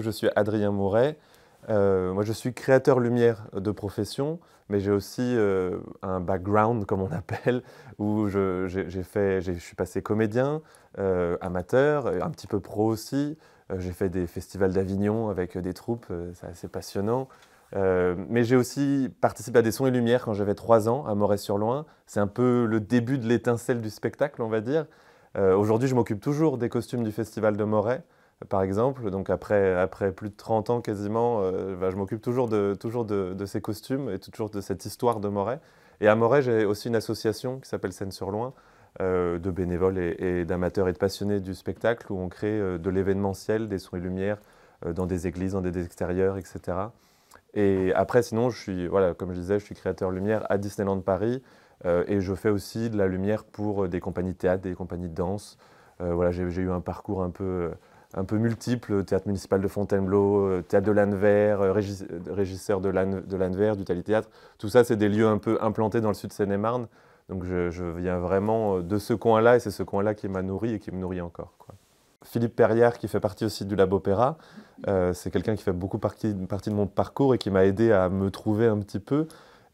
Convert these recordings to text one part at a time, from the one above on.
je suis Adrien Mouret. Euh, moi, je suis créateur lumière de profession, mais j'ai aussi euh, un background, comme on appelle, où je, j'ai fait, je suis passé comédien, euh, amateur, un petit peu pro aussi. j'ai fait des festivals d'Avignon avec des troupes, c'est assez passionnant. mais j'ai aussi participé à des sons et lumières quand j'avais trois ans à moret sur loin C'est un peu le début de l'étincelle du spectacle, on va dire. Aujourd'hui, je m'occupe toujours des costumes du festival de Moret par exemple. Donc après, après plus de 30 ans quasiment, euh, bah, je m'occupe toujours, de, toujours de, ces costumes et toujours de cette histoire de Moret. Et à Moret, j'ai aussi une association qui s'appelle Scène sur Loin, euh, de bénévoles et, d'amateurs et de passionnés du spectacle, où on crée euh, de l'événementiel, des sons et lumières, dans des églises, dans des extérieurs, etc. Et après, sinon, je suis, voilà, comme je disais, je suis créateur lumière à Disneyland Paris. et je fais aussi de la lumière pour des compagnies de théâtre, des compagnies de danse. voilà, j'ai eu un parcours un peu un peu multiples, euh, théâtre municipal de Fontainebleau, euh, théâtre de l'Anvers, euh, régisseur de, l'Anvers, du Théâtre. Tout ça, c'est des lieux un peu implantés dans le sud de Seine-et-Marne. Donc je, viens vraiment de ce coin-là et c'est ce coin-là qui m'a nourri et qui me nourrit encore. Philippe Perriard, qui fait partie aussi du Lab Opéra, c'est quelqu'un qui fait beaucoup partie, de mon parcours et qui m'a aidé à me trouver un petit peu.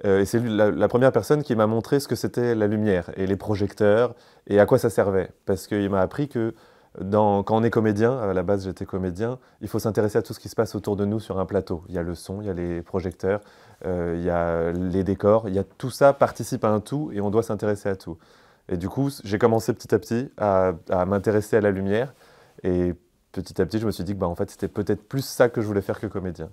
et c'est la, première personne qui m'a montré ce que c'était la lumière et les projecteurs et à quoi ça servait. Parce qu'il m'a appris que quand on est comédien, à la base j'étais comédien, il faut s'intéresser à tout ce qui se passe autour de nous sur un plateau. Il y a le son, il y a les projecteurs, euh, il y a les décors, il y a tout ça participe à un tout et on doit s'intéresser à tout. Et du coup, j'ai commencé petit à petit à, m'intéresser à la lumière et petit à petit, je me suis dit que bah, en fait, c'était peut-être plus ça que je voulais faire que comédien.